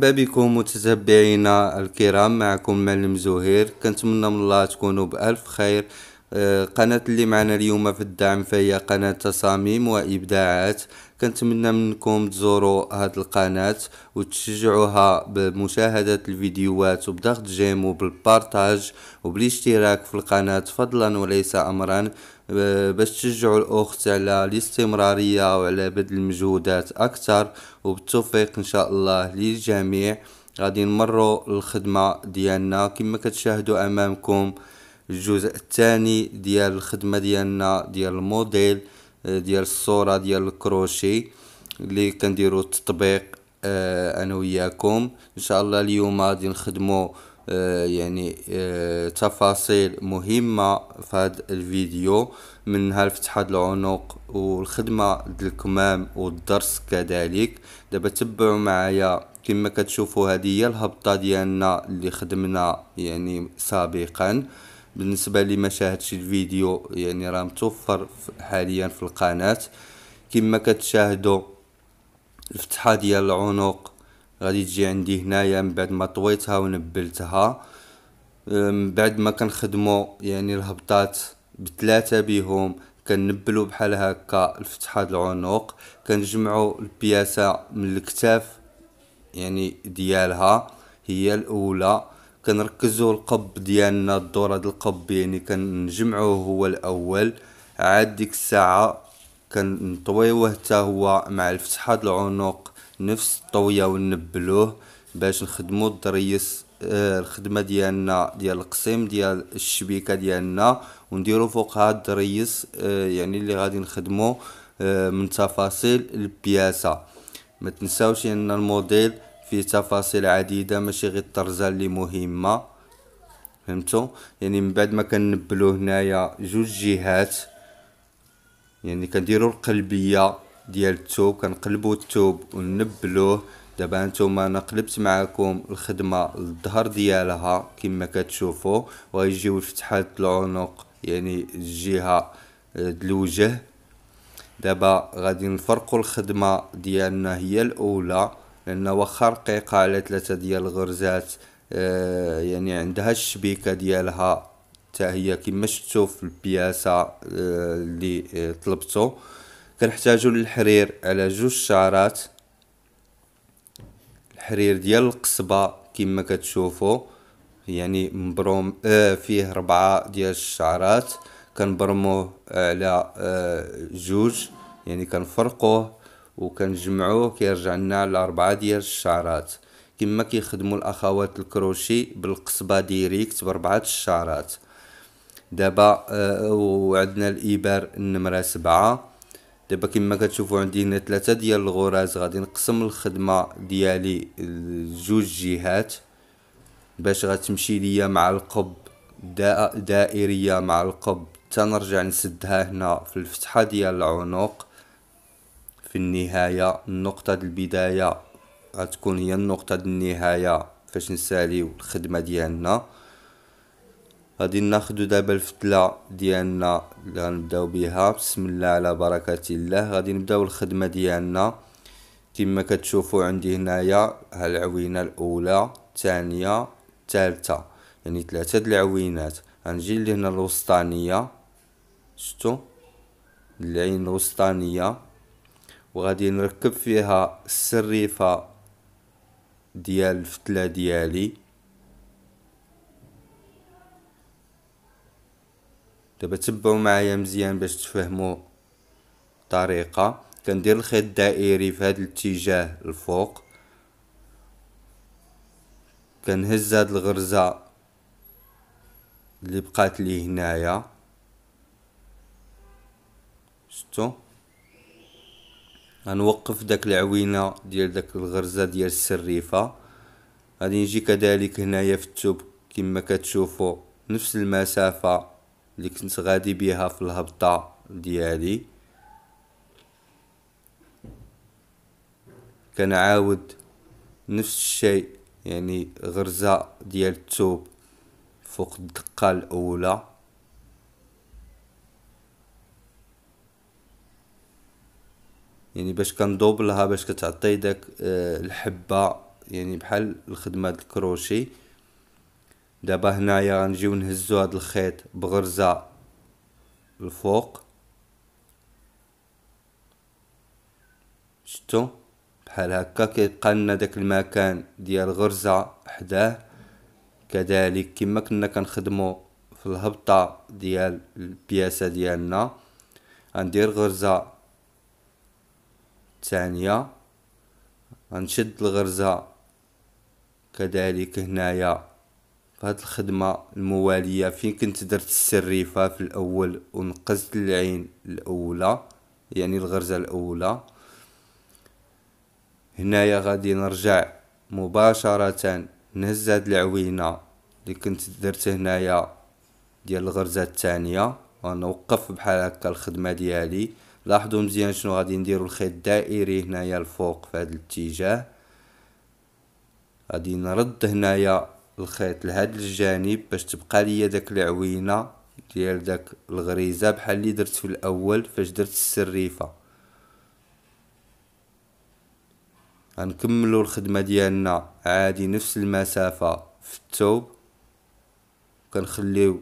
مرحبا بكم متتبعينا الكرام معكم معلم زهير كنتمنى من الله تكونوا بألف خير آه، قناة اللي معنا اليوم في الدعم فهي قناة تصاميم وإبداعات كنتمنى منكم تزوروا هاد القناة وتشجعوها بمشاهدة الفيديوهات وبضغط جيم وبالبارتاج وبالاشتراك في القناة فضلا وليس أمرا آه، باش تشجعوا الأخت على الاستمرارية وعلى بذل المجهودات أكثر وبالتوفيق ان شاء الله للجميع غادي نمروا الخدمه ديالنا كما كتشاهدوا امامكم الجزء الثاني ديال الخدمه ديالنا ديال الموديل ديال الصوره ديال الكروشي اللي كنديروا التطبيق آه، انا وياكم ان شاء الله اليوم غادي نخدموا آه، يعني آه، تفاصيل مهمة في هذا الفيديو منها الفتحة العنق والخدمة الكمام والدرس كذلك دابا تبعوا معايا كما كتشوفوا هذه هي الهبطة ديالنا اللي خدمنا يعني سابقا بالنسبة اللي ما شاهدش الفيديو يعني راه متوفر حاليا في القناة كما كتشاهدوا الفتحة ديال العنق غادي تجي عندي هنايا من بعد ما طويتها ونبلتها من بعد ما كنخدمو يعني الهبطات بثلاثه بيهم كنبلو بحال هكا الفتحه العنق كنجمعو البياسه من الكتاف يعني ديالها هي الاولى كنركزو القب ديالنا الدور هذا القب يعني كنجمعوه هو الاول عاد ديك الساعه كنطويوه حتى هو مع الفتحه العنق نفس طوية ونبلوه باش نخدمو الضريس آه، الخدمة ديالنا ديال القسيم ديال الشبيكة ديالنا ونديرو فوقها الضريس آه، يعني اللي غادي نخدمو آه، من تفاصيل البياسة ما تنساوش ان الموديل فيه تفاصيل عديدة ماشي غير الطرزة اللي مهمة فهمتو يعني من بعد ما كنبلو هنايا جوج جهات يعني كنديرو القلبية ديال الثوب كنقلبوا الثوب ونبلوه دابا هانتوما انا قلبت معاكم الخدمه الظهر ديالها كما كتشوفوا وغيجيو الفتحات العنق يعني الجهه آه، الوجه دابا غادي نفرقوا الخدمه ديالنا هي الاولى لان واخا رقيقه على ثلاثه ديال الغرزات آه، يعني عندها الشبيكه ديالها حتى هي كما شفتوا في البياسه آه، اللي آه طلبته كنحتاجو للحرير على جوج شعرات الحرير ديال القصبة كما كتشوفو يعني مبروم آه فيه ربعة ديال الشعرات كنبرموه على آه جوج يعني كنفرقوه وكنجمعوه كيرجع لنا على ربعة ديال الشعرات كما كيخدموا الاخوات الكروشي بالقصبه ديريكت بربعه الشعرات دابا آه وعندنا الابر النمره سبعة دابا كما كتشوفوا عندي هنا ثلاثه ديال الغراز غادي نقسم الخدمه ديالي لجوج جهات باش غتمشي ليا مع القب دائريه مع القب تنرجع نسدها هنا في الفتحه ديال العنق في النهايه النقطه البدايه غتكون هي النقطه النهايه فاش نساليو الخدمه ديالنا غادي ناخدو دابا الفتله ديالنا اللي غنبداو بها بسم الله على بركه الله غادي نبداو الخدمه ديالنا كما كتشوفوا عندي هنايا ها العوينه الاولى الثانيه الثالثه يعني ثلاثه د العوينات غنجي لهنا الوسطانيه شفتوا العين الوسطانيه وغادي نركب فيها السريفه ديال الفتله ديالي دابا تبعوا معايا مزيان باش تفهموا الطريقه كندير الخيط الدائري في هذا الاتجاه الفوق كنهز هاد الغرزه اللي بقات لي هنايا شفتوا غنوقف داك العوينه ديال داك الغرزه ديال السريفه غادي نجي كذلك هنايا في التوب كما كتشوفوا نفس المسافه اللي كنت غادي بيها في الهبطة ديالي كنعاود نفس الشيء يعني غرزة ديال التوب فوق الدقة الأولى يعني باش كندوبلها باش كتعطي داك آه، الحبة يعني بحال الخدمة الكروشي دابا هنايا غنجيو نهزو هاد الخيط بغرزة الفوق شتو بحال هكا كيبقى لنا داك المكان ديال غرزة حداه كذلك كما كنا كنخدمو في الهبطة ديال البياسة ديالنا غندير غرزة ثانية غنشد الغرزة كذلك هنايا فهاد الخدمة الموالية فين كنت درت السريفة في الأول ونقزت العين الأولى يعني الغرزة الأولى هنايا غادي نرجع مباشرة نهز هاد العوينة اللي كنت درت هنايا ديال الغرزة الثانية ونوقف بحال هكا الخدمة ديالي لاحظوا مزيان شنو غادي نديرو الخيط دائري هنايا الفوق في هذا الاتجاه غادي نرد هنايا الخيط لهاد الجانب باش تبقى ليا داك العوينه ديال داك الغريزه بحال اللي درت في الاول فاش درت السريفه غنكملوا الخدمه ديالنا عادي نفس المسافه في الثوب كنخليو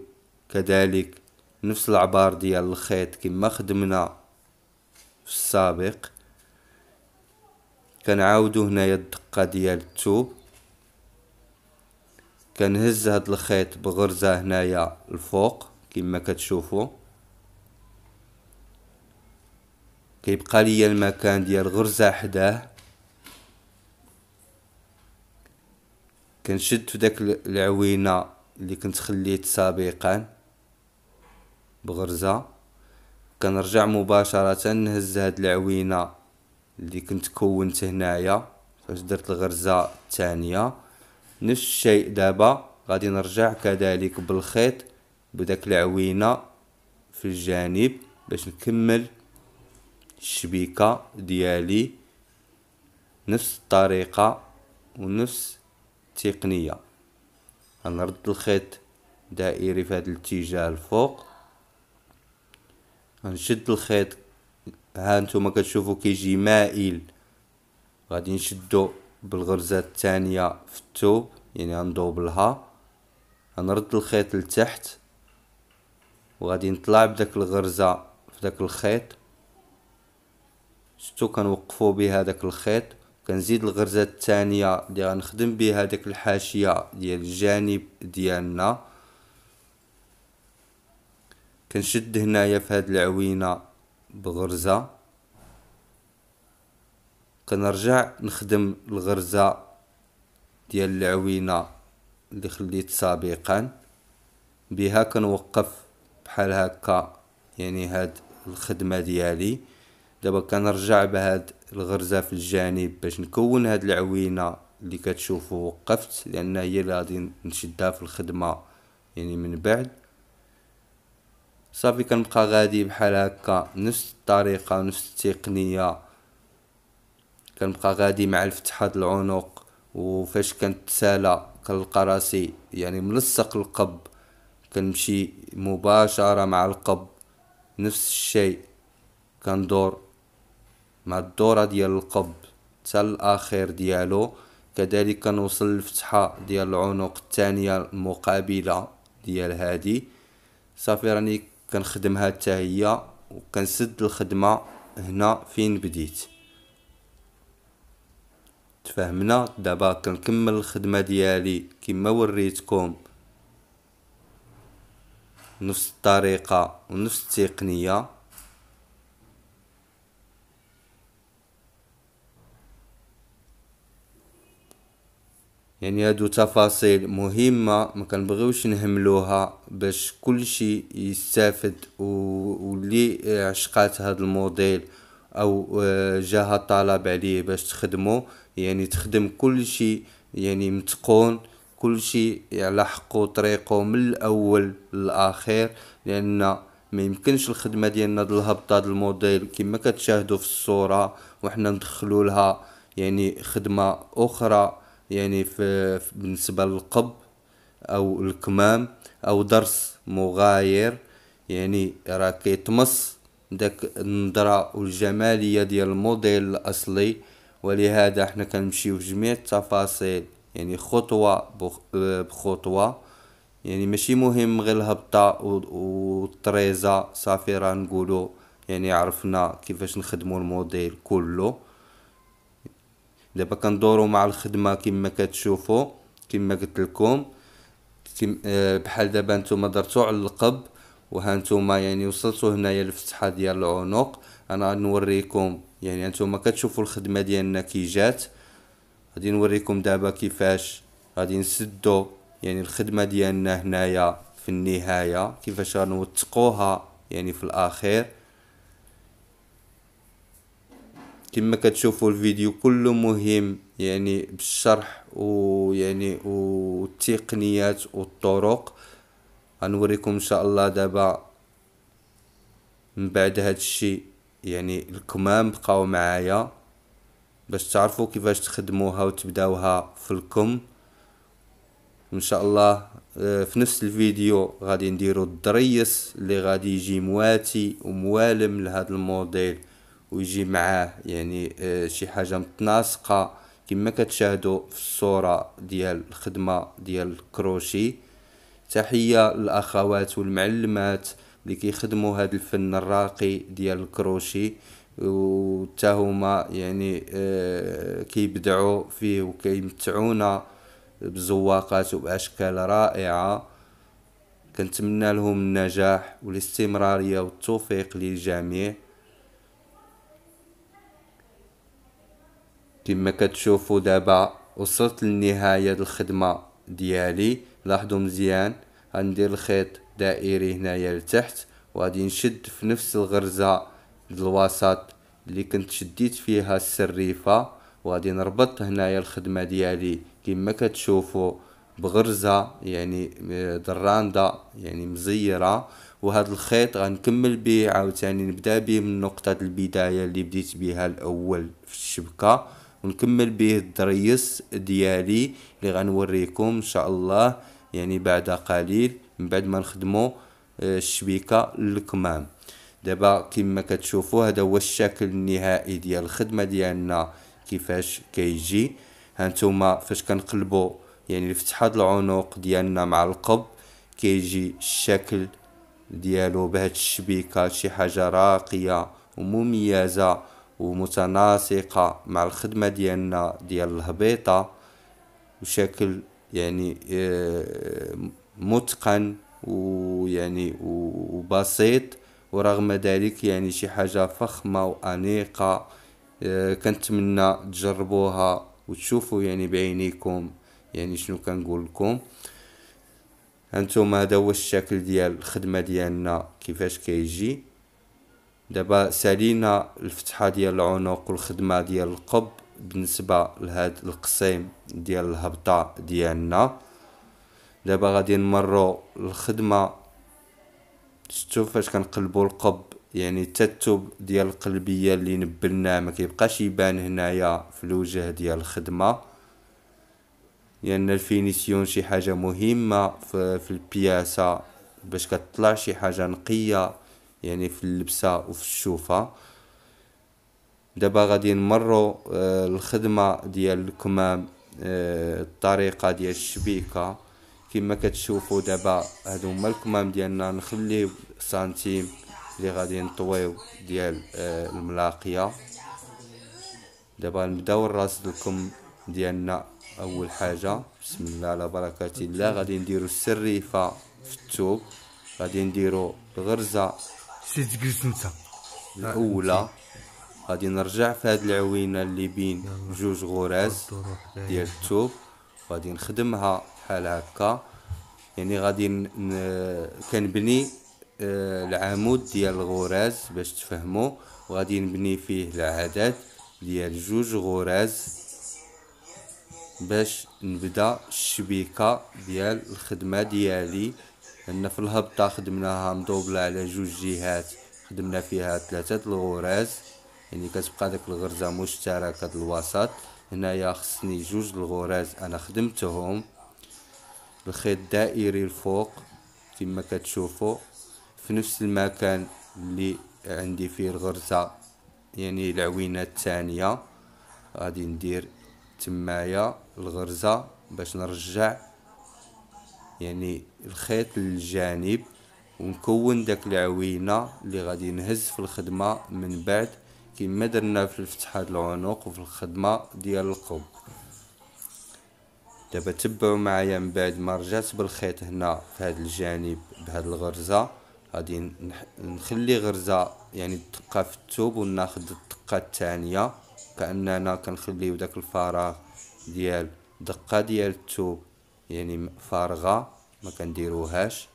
كذلك نفس العبار ديال الخيط كما خدمنا في السابق كنعاودو هنايا الدقه ديال الثوب كنهز هاد الخيط بغرزة هنايا الفوق كما كتشوفوا كيبقى ليا المكان ديال غرزة حداه كنشد فداك العوينة اللي كنت خليت سابقا بغرزة كنرجع مباشرة نهز هاد العوينة اللي كنت كونت هنايا فاش درت الغرزة الثانية نفس الشيء دابا غادي نرجع كذلك بالخيط بداك العوينة في الجانب باش نكمل الشبيكة ديالي نفس الطريقة ونفس التقنية غنرد الخيط دائري في هذا الاتجاه الفوق غنشد الخيط ها نتوما كتشوفوا كيجي مائل غادي نشدو بالغرزة الثانية في التوب يعني غندوبلها غنرد الخيط لتحت وغادي نطلع بداك الغرزة في داك الخيط شتو كنوقفو بها داك الخيط كنزيد الغرزة الثانية اللي غنخدم بها داك الحاشية ديال الجانب ديالنا كنشد هنايا في هاد العوينة بغرزة كنرجع نخدم الغرزة ديال العوينة اللي خليت سابقا بها كنوقف بحال هكا يعني هاد الخدمة ديالي دابا كنرجع بهاد الغرزة في الجانب باش نكون هاد العوينة اللي كتشوفوا وقفت لان هي اللي غادي نشدها في الخدمة يعني من بعد صافي كنبقى غادي بحال هكا نفس الطريقة نفس التقنية كنبقى غادي مع الفتحات العنق وفاش كنتسالى كنلقى راسي يعني ملصق القب كنمشي مباشرة مع القب نفس الشيء كندور مع الدورة ديال القب حتى الأخير ديالو كذلك كنوصل للفتحة ديال العنق الثانية المقابلة ديال هادي صافي راني كنخدمها حتى هي وكنسد الخدمة هنا فين بديت تفاهمنا دابا كنكمل الخدمه ديالي كما وريتكم نفس الطريقه ونفس التقنيه يعني هادو تفاصيل مهمة ما بغيوش نهملوها باش كلشي يستافد واللي عشقات هاد الموديل او آه، جاها طلب عليه باش تخدمو يعني تخدم كل شيء يعني متقون كل شيء على حقه طريقه من الاول للاخير لان ما يمكنش الخدمه ديالنا د الهبط هذا الموديل كما كتشاهدوا في الصوره وحنا ندخلوا لها يعني خدمه اخرى يعني في بالنسبه للقب او الكمام او درس مغاير يعني راه كيتمص داك النظره والجماليه ديال الموديل الاصلي ولهذا احنا كنمشيو جميع التفاصيل يعني خطوة بخطوة يعني ماشي مهم غير الهبطة والطريزة صافي راه نقولو يعني عرفنا كيفاش نخدمو الموديل كله دابا كندورو مع الخدمة كما كتشوفو كما قلت لكم آه، بحال دابا نتوما درتو على القب وهانتوما يعني وصلتوا هنايا للفتحه ديال العنق انا نوريكم يعني انتوما كتشوفوا الخدمه ديالنا كي جات غادي نوريكم دابا كيفاش غادي نسدو يعني الخدمه ديالنا هنايا في النهايه كيفاش غنوثقوها يعني في الاخير كما كتشوفوا الفيديو كله مهم يعني بالشرح ويعني والتقنيات والطرق غنوريكم ان شاء الله دابا من بعد هاد الشي يعني الكمام بقاو معايا باش تعرفوا كيفاش تخدموها وتبداوها في الكم ان شاء الله آه، في نفس الفيديو غادي نديرو الضريس اللي غادي يجي مواتي وموالم لهذا الموديل ويجي معاه يعني آه، شي حاجه متناسقه كما كتشاهدوا في الصوره ديال الخدمه ديال الكروشي تحيه للاخوات والمعلمات اللي كيخدموا هذا الفن الراقي ديال الكروشي وتا هما يعني آه، كيبدعوا فيه وكيمتعونا بزواقات وباشكال رائعه كنتمنى لهم النجاح والاستمراريه والتوفيق للجميع كما كتشوفوا دابا وصلت لنهايه الخدمه ديالي لاحظوا مزيان غندير الخيط دائري هنايا لتحت وغادي نشد في نفس الغرزة الوسط اللي كنت شديت فيها السريفة وغادي نربط هنايا الخدمة ديالي كما كتشوفوا بغرزة يعني آه، دراندة يعني مزيرة وهذا الخيط غنكمل به عاوتاني نبدا به من نقطة البداية اللي بديت بها الاول في الشبكة ونكمل به الدريس ديالي اللي غنوريكم ان شاء الله يعني بعد قليل من بعد ما نخدمو آه، الشبيكه للكمام دابا كما كتشوفوا هذا هو الشكل النهائي ديال الخدمه ديالنا كيفاش كيجي هانتوما فاش كنقلبوا يعني الفتحه العنق ديالنا مع القب كيجي الشكل ديالو بهاد الشبيكه شي حاجه راقيه ومميزه ومتناسقه مع الخدمه ديالنا ديال الهبيطه وشكل يعني آه، متقن ويعني وبسيط ورغم ذلك يعني شي حاجة فخمة وأنيقة آه، كنتمنى تجربوها وتشوفوا يعني بعينيكم يعني شنو كنقول لكم انتم هذا هو الشكل ديال الخدمه ديالنا كيفاش كيجي دابا سالينا الفتحه ديال العنق والخدمه ديال القب بالنسبه لهاد القسيم ديال الهبطه ديالنا دابا غادي نمرو الخدمه شفتوا فاش كنقلبو القب يعني التتب ديال القلبيه اللي نبلناه ما كيبقاش يبان هنايا في الوجه ديال الخدمه لان يعني الفينيسيون شي حاجه مهمه في, في البياسه باش كتطلع شي حاجه نقيه يعني في اللبسه وفي الشوفه دابا غادي نمروا آه، الخدمه ديال الكمام آه، الطريقه ديال الشبيكه كما كتشوفوا دابا هادو هما الكمام ديالنا نخليو سنتيم اللي غادي نطويو ديال آه، الملاقيه دابا نبداو الراس الكم ديالنا اول حاجه بسم الله على بركه الله غادي نديرو السريفه في الثوب غادي نديرو الغرزه سيت الاولى غادي نرجع في هاد العوينة اللي بين جوج غراز ديال الثوب غادي نخدمها بحال هكا يعني غادي كنبني آه، العمود ديال الغراز باش تفهموا وغادي نبني فيه العدد ديال جوج غراز باش نبدا الشبيكه ديال الخدمه ديالي لان في الهبطه خدمناها مضوبله على جوج جهات خدمنا فيها ثلاثه الغراز يعني كتبقى ديك الغرزه مشتركه الوسط هنايا خصني جوج الغراز انا خدمتهم الخيط دائري الفوق كما كتشوفوا في نفس المكان اللي عندي فيه الغرزه يعني العوينه الثانيه غادي ندير تمايا الغرزه باش نرجع يعني الخيط للجانب ونكون داك العوينه اللي غادي نهز في الخدمه من بعد كما درنا في الفتح هاد العنق وفي الخدمة ديال القب دابا تبعوا معايا من بعد ما رجعت بالخيط هنا في هاد الجانب بهاد الغرزة غادي نخلي غرزة يعني الدقة في التوب وناخد الدقة الثانية كأننا كنخليو داك الفراغ ديال دقة ديال التوب يعني فارغة ما كنديروهاش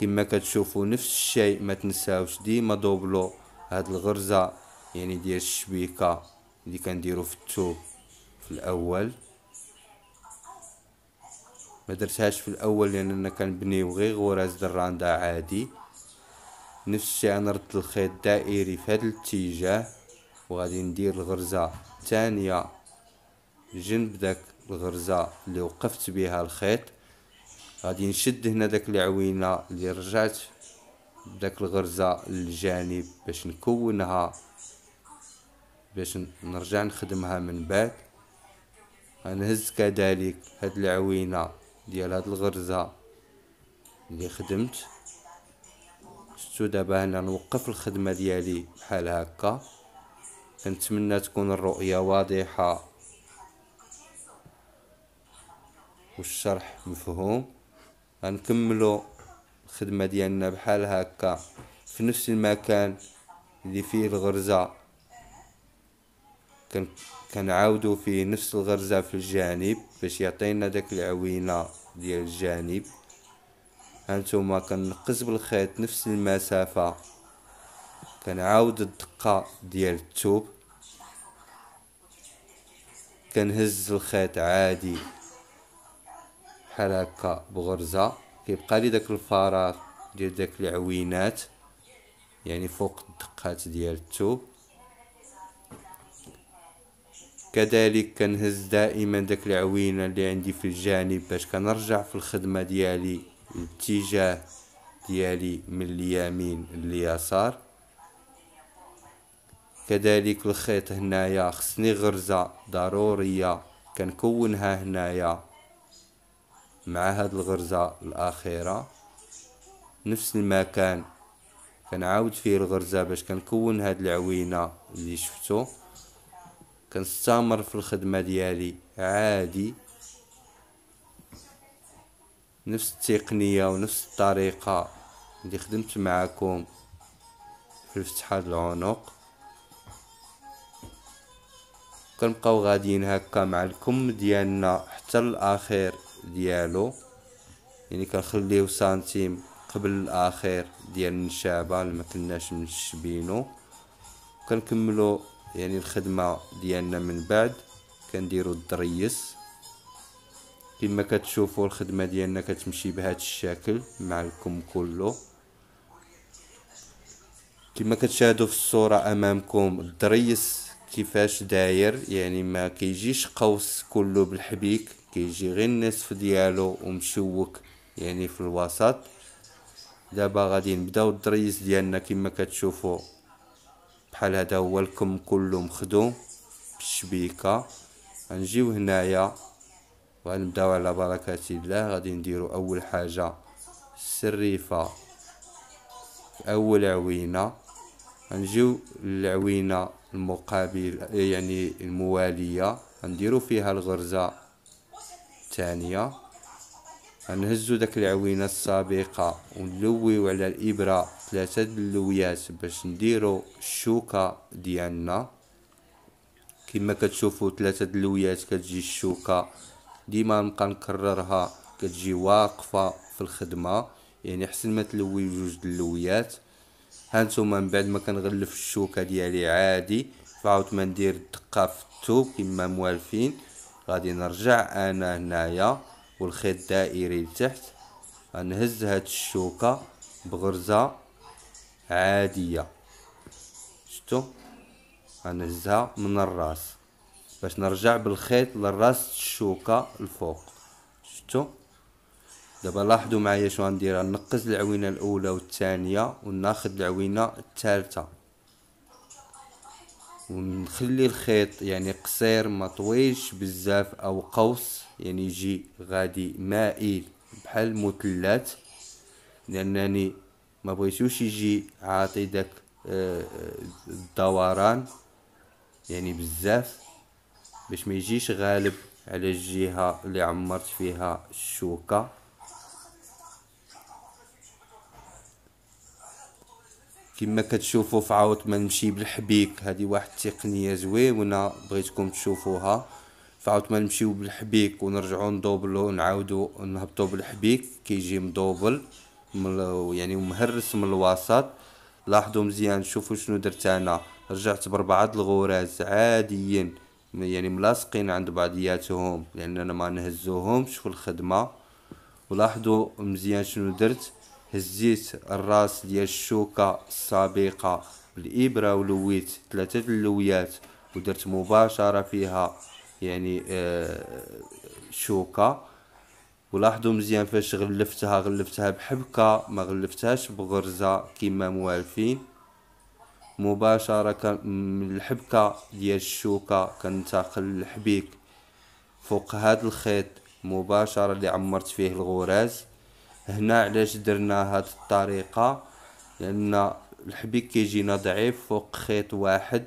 كما كتشوفوا نفس الشيء ما تنساوش ديما دوبلو هاد الغرزة يعني ديال الشبيكه اللي كنديرو في الثوب في الاول ما درتهاش في الاول لاننا كنبنيو غير غراز دراندا عادي نفس الشيء غنرد الخيط دائري في هذا الاتجاه وغادي ندير الغرزه الثانيه جنب داك الغرزه اللي وقفت بها الخيط غادي نشد هنا داك العوينه اللي رجعت بداك الغرزه للجانب باش نكونها باش نرجع نخدمها من بعد غنهز كذلك هاد العوينة ديال هاد الغرزة اللي خدمت شتو دابا هنا نوقف الخدمة ديالي بحال هكا كنتمنى تكون الرؤية واضحة والشرح مفهوم غنكملو الخدمة ديالنا بحال هكا في نفس المكان اللي فيه الغرزة كنعاودو فيه نفس الغرزة في الجانب باش يعطينا داك العوينة ديال الجانب هانتوما كنقص بالخيط نفس المسافة كنعاود الدقة ديال الثوب كنهز الخيط عادي بحال هكا بغرزة كيبقى لي داك الفراغ ديال داك العوينات يعني فوق الدقات ديال الثوب كذلك كنهز دائما داك العوينة اللي عندي في الجانب باش كنرجع في الخدمة ديالي الاتجاه ديالي من اليمين لليسار كذلك الخيط هنايا خصني غرزة ضرورية كنكونها هنايا مع هاد الغرزة الأخيرة نفس المكان كنعاود فيه الغرزة باش كنكون هاد العوينة اللي شفتو كنستمر في الخدمة ديالي عادي نفس التقنية ونفس الطريقة اللي خدمت معاكم في فتح هاد العنق كنبقاو غاديين هكا مع الكم ديالنا حتى الاخير ديالو يعني كنخليو سنتيم قبل الاخير ديال النشابه اللي ما كناش منشبينو كنكملو يعني الخدمة ديالنا من بعد كنديرو الضريس كما كتشوفوا الخدمة ديالنا كتمشي بهذا الشكل مع الكم كله كما كتشاهدوا في الصورة امامكم الضريس كيفاش داير يعني ما كيجيش قوس كله بالحبيك كيجي غير النصف ديالو ومشوك يعني في الوسط دابا غادي نبداو الضريس ديالنا كما كتشوفوا بحال هذا هو الكم كله مخدوم بالشبيكه غنجيو هنايا وغنبداو على بركه الله غادي نديرو اول حاجه السريفه في اول عوينه غنجيو للعوينه المقابل يعني المواليه غنديرو فيها الغرزه الثانيه نهزو داك العوينة السابقة ونلويو على الإبرة ثلاثة اللويات باش نديرو الشوكة ديالنا كما كتشوفو ثلاثة اللويات كتجي الشوكة ديما نبقى نكررها كتجي واقفة في الخدمة يعني حسن ما تلوي جوج اللويات هانتوما من بعد ما كنغلف الشوكة ديالي عادي فعاود ما ندير الدقة في الثوب كما موالفين غادي نرجع انا هنايا والخيط دائري لتحت غنهز هاد الشوكه بغرزه عاديه شتو غنهزها من الراس باش نرجع بالخيط للراس الشوكه الفوق شتو دابا لاحظوا معايا شنو غندير غنقز العوينه الاولى والثانيه وناخد العوينه الثالثه ونخلي الخيط يعني قصير ما طويلش بزاف او قوس يعني يجي غادي مائل بحال مثلات لانني ما بغيتوش يجي عاطي داك آه، آه، الدوران يعني بزاف باش ما يجيش غالب على الجهه اللي عمرت فيها الشوكه كما كتشوفوا في عاوت ما نمشي بالحبيك هذه واحد التقنيه زوينه بغيتكم تشوفوها فعاود ما نمشيو بالحبيك ونرجعو ندوبلو نعاودو نهبطو بالحبيك كيجي مدوبل من يعني مهرس من الوسط لاحظوا مزيان شوفوا شنو درت انا رجعت بربعه الغراز عاديين يعني ملاصقين عند بعضياتهم لان انا ما نهزوهمش في الخدمه ولاحظوا مزيان شنو درت هزيت الراس ديال الشوكه السابقه بالابره ولويت ثلاثه اللويات ودرت مباشره فيها يعني آه، شوكه ولاحظوا مزيان فاش غلفتها غلفتها بحبكه ما غلفتهاش بغرزه كما موالفين مباشره من الحبكه ديال الشوكه كنتقل للحبيك فوق هذا الخيط مباشره اللي عمرت فيه الغراز هنا علاش درنا هاد الطريقه لان الحبيك كيجينا ضعيف فوق خيط واحد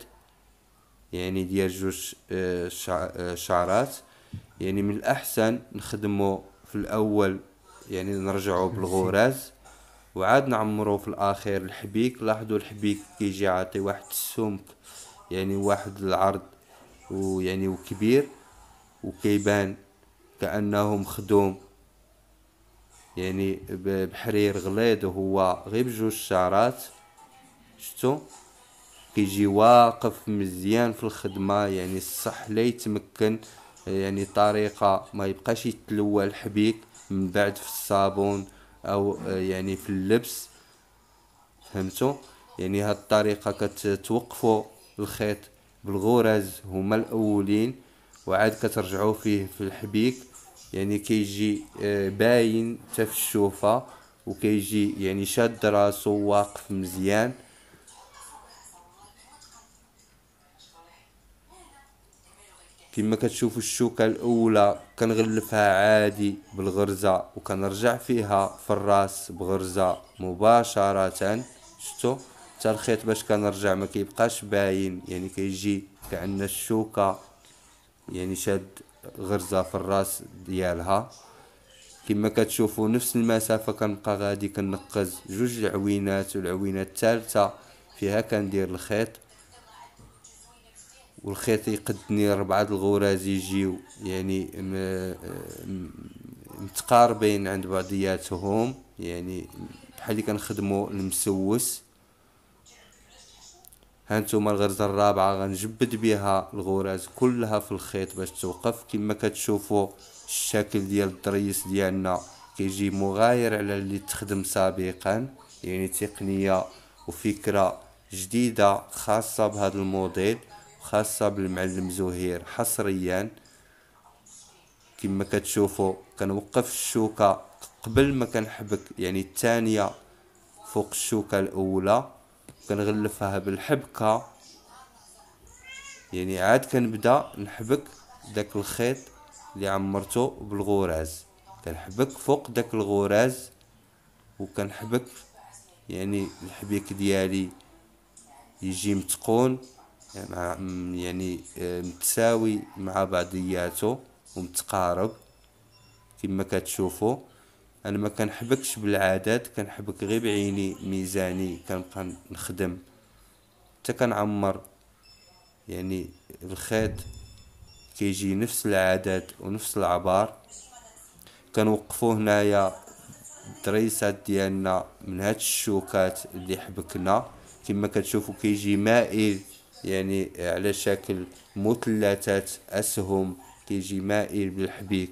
يعني ديال جوج آه، آه، شعرات يعني من الاحسن نخدمو في الاول يعني نرجعو بالغراز وعاد نعمرو في الاخير الحبيك لاحظوا الحبيك كيجي عاطي واحد السمك يعني واحد العرض ويعني وكبير وكيبان كانه مخدوم يعني بحرير غليظ وهو غير بجوج شعرات شفتو كيجي واقف مزيان في الخدمه يعني الصح لا يتمكن يعني طريقه ما يبقاش يتلوى الحبيك من بعد في الصابون او يعني في اللبس فهمتوا يعني هاد الطريقه كتوقفوا الخيط بالغرز هما الاولين وعاد كترجعوا فيه في الحبيك يعني كيجي آه، باين حتى في الشوفه وكيجي يعني شاد راسو واقف مزيان كما كتشوفوا الشوكة الأولى كنغلفها عادي بالغرزة وكنرجع فيها في الراس بغرزة مباشرة شفتوا حتى الخيط باش كنرجع ما كيبقاش باين يعني كيجي كعندنا الشوكة يعني شاد غرزة في الراس ديالها كما كتشوفوا نفس المسافة كنبقى غادي كنقز جوج العوينات والعوينة الثالثة فيها كندير الخيط والخير تيقدني ربعة الغراز يجيو يعني آه، متقاربين عند بعضياتهم يعني بحال اللي كنخدمو المسوس هانتوما الغرزة الرابعة غنجبد بها الغراز كلها في الخيط باش توقف كما كتشوفو الشكل ديال الضريس ديالنا كيجي مغاير على اللي تخدم سابقا يعني تقنية وفكرة جديدة خاصة بهذا الموديل خاصة بالمعلم زهير حصريا كما كتشوفوا كنوقف الشوكة قبل ما كنحبك يعني الثانية فوق الشوكة الأولى كنغلفها بالحبكة يعني عاد كنبدا نحبك داك الخيط اللي عمرته بالغراز كنحبك فوق داك الغراز وكنحبك يعني الحبيك ديالي يجي متقون يعني, آه، متساوي مع بعضياته ومتقارب كما كتشوفوا انا ما كنحبكش بالعدد كنحبك غير بعيني ميزاني كنبقى نخدم حتى كنعمر يعني الخيط كيجي نفس العدد ونفس العبار كنوقفو هنايا الدريسات ديالنا من هاد الشوكات اللي حبكنا كما كتشوفوا كيجي مائل يعني على شكل مثلثات أسهم كيجي مائل بالحبيك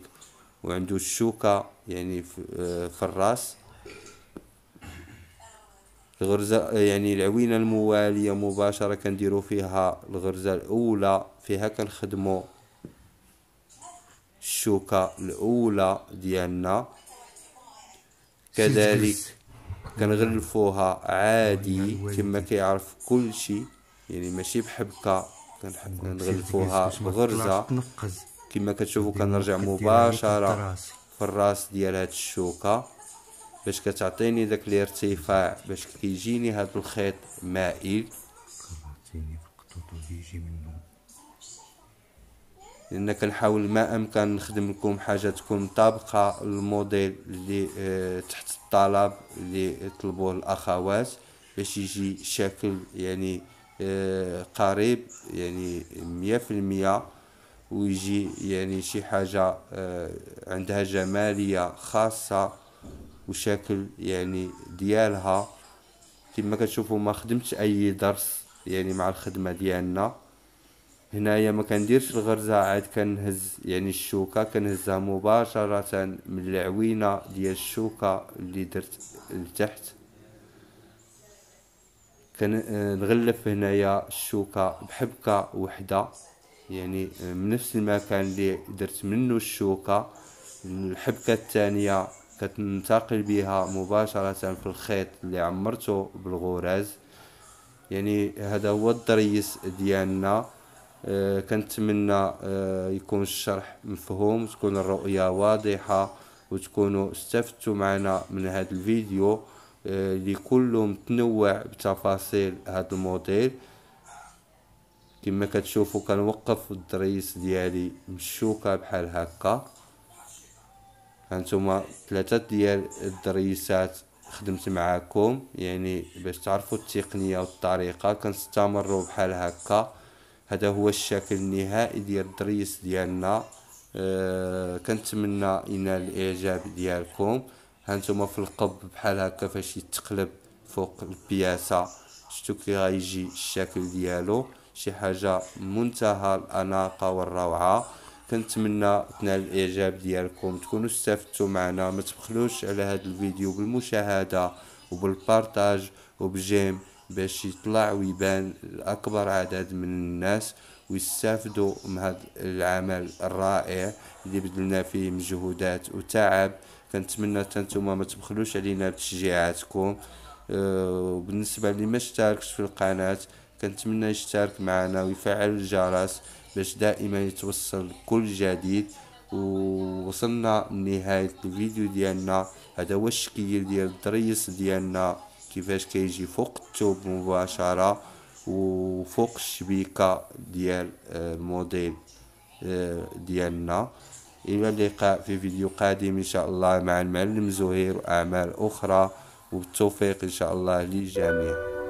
وعنده الشوكة يعني آه، في الراس الغرزة يعني العوينة الموالية مباشرة كنديرو فيها الغرزة الأولى فيها كنخدمو الشوكة الأولى ديالنا كذلك كنغلفوها عادي كما كيعرف كلشي يعني ماشي بحبكه كنحب نغلفوها بغرزه كما كتشوفوا كنرجع مباشره في الراس ديال هاد الشوكه باش كتعطيني داك الارتفاع باش كيجيني هاد الخيط مائل لان كنحاول ما امكن نخدم لكم حاجه تكون طابقه للموديل اللي اه تحت الطلب اللي طلبوه الاخوات باش يجي شكل يعني آه، قريب يعني مية في المية ويجي يعني شي حاجة آه، عندها جمالية خاصة وشكل يعني ديالها كما كتشوفوا ما خدمتش اي درس يعني مع الخدمة ديالنا هنايا ما كنديرش الغرزة عاد كنهز يعني الشوكة كنهزها مباشرة من العوينة ديال الشوكة اللي درت لتحت كنغلف آه، هنايا الشوكه بحبكه وحده يعني آه، من نفس المكان اللي درت منه الشوكه الحبكه الثانيه كتنتقل بها مباشره في الخيط اللي عمرته بالغراز يعني هذا هو الضريس ديالنا آه، كنتمنى يكون الشرح مفهوم تكون الرؤيه واضحه وتكونوا استفدتوا معنا من هذا الفيديو اللي كلهم متنوع بتفاصيل هاد الموديل كما كتشوفوا كنوقف الدريس ديالي مشوكه بحال هكا هانتوما ثلاثه ديال الدريسات خدمت معاكم يعني باش تعرفوا التقنيه والطريقه كنستمروا بحال هكا هذا هو الشكل النهائي ديال الدريس ديالنا أه كنتمنى ينال الاعجاب ديالكم هانتوما في القب بحال هكا فاش يتقلب فوق البياسة شتو كي غيجي الشكل ديالو شي حاجة منتهى الأناقة والروعة كنتمنى تنال الاعجاب ديالكم تكونوا استفدتوا معنا ما تبخلوش على هذا الفيديو بالمشاهده وبالبارتاج وبجيم باش يطلع ويبان لاكبر عدد من الناس ويستافدوا من هذا العمل الرائع اللي بذلنا فيه مجهودات وتعب كنتمنى حتى نتوما ما تبخلوش علينا بتشجيعاتكم أه، وبالنسبه اللي ما اشتركش في القناه كنتمنى يشترك معنا ويفعل الجرس باش دائما يتوصل كل جديد ووصلنا لنهاية الفيديو ديالنا هذا هو الشكل ديال الضريس ديالنا كيفاش كيجي فوق التوب مباشرة وفوق الشبيكة ديال أه، الموديل أه، ديالنا إلى اللقاء في فيديو قادم إن شاء الله مع المعلم زهير وأعمال أخرى وبالتوفيق إن شاء الله للجميع